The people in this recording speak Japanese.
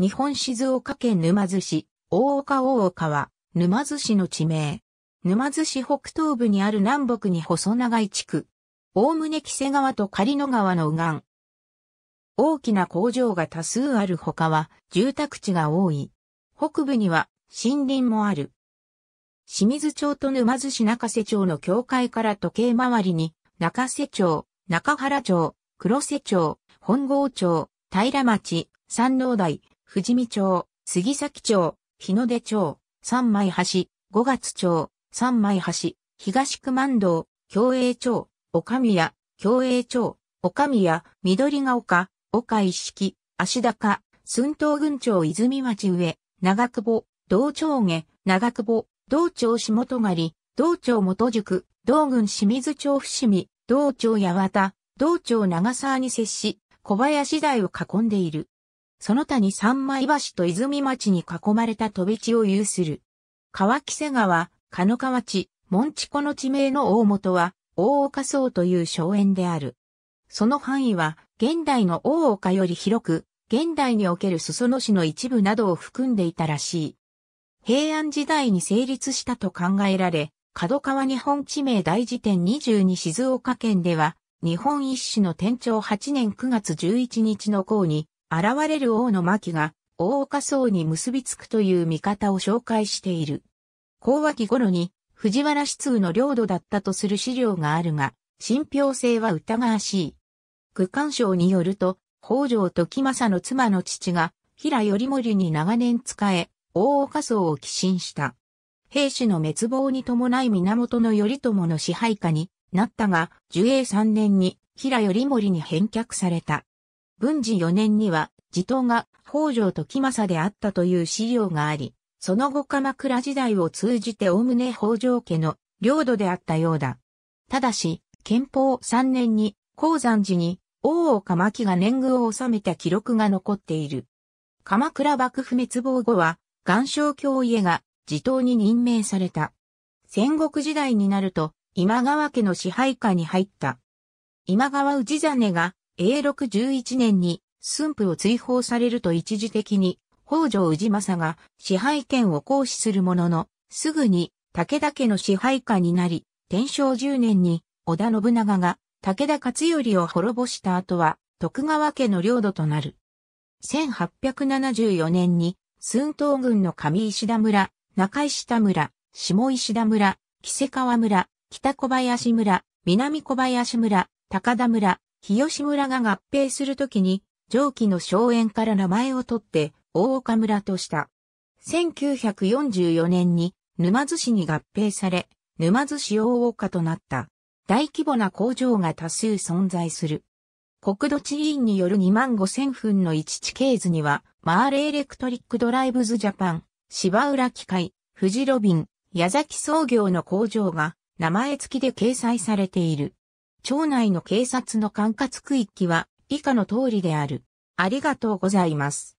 日本静岡県沼津市、大岡大岡は、沼津市の地名。沼津市北東部にある南北に細長い地区。おおむね木瀬川と狩野川の右岸。大きな工場が多数あるほかは、住宅地が多い。北部には、森林もある。清水町と沼津市中瀬町の境界から時計回りに、中瀬町、中原町、黒瀬町、本郷町、平町、山王台、富士見町、杉崎町、日の出町、三枚橋、五月町、三枚橋、東熊万道、京栄町、岡宮、京栄町、岡宮、緑が丘、岡一式、足高、寸東郡町泉町上、長久保、道町下、長久保、道町下戸狩、道町元宿、道郡清水町伏見、道町八幡、道町長沢に接し、小林台を囲んでいる。その他に三枚橋と泉町に囲まれた飛び地を有する。川木瀬川、鹿野川地、門地湖の地名の大元は、大岡荘という荘園である。その範囲は、現代の大岡より広く、現代における裾野市の一部などを含んでいたらしい。平安時代に成立したと考えられ、角川日本地名大辞典22静岡県では、日本一種の天長8年9月11日の項に、現れる王の巻が、大岡僧に結びつくという見方を紹介している。後和期頃に、藤原氏通の領土だったとする資料があるが、信憑性は疑わしい。区間省によると、北条時政の妻の父が、平頼盛に長年仕え、大岡僧を寄進した。兵士の滅亡に伴い源頼朝の支配下になったが、寿永3年に平頼盛に返却された。文治4年には、地頭が北条時政であったという資料があり、その後鎌倉時代を通じておおむね北条家の領土であったようだ。ただし、憲法3年に、鉱山寺に、大岡巻が年貢を収めた記録が残っている。鎌倉幕府滅亡後は、岩礁京家が地頭に任命された。戦国時代になると、今川家の支配下に入った。今川氏真が永禄11年に駿府を追放されると一時的に北条氏政が支配権を行使するものの、すぐに武田家の支配下になり、天正10年に織田信長が武田勝頼を滅ぼした後は徳川家の領土となる。1874年に寸東郡の上石田村、中石田村、下石田村、木瀬川村、北小林村、南小林村、高田村、日吉村が合併するときに、上記の荘園から名前を取って、大岡村とした。1944年に、沼津市に合併され、沼津市大岡となった。大規模な工場が多数存在する。国土地理による2万5千分の1地形図には、マーレエレクトリックドライブズジャパン、芝浦機械、富士ロビン、矢崎創業の工場が名前付きで掲載されている。町内の警察の管轄区域は以下の通りである。ありがとうございます。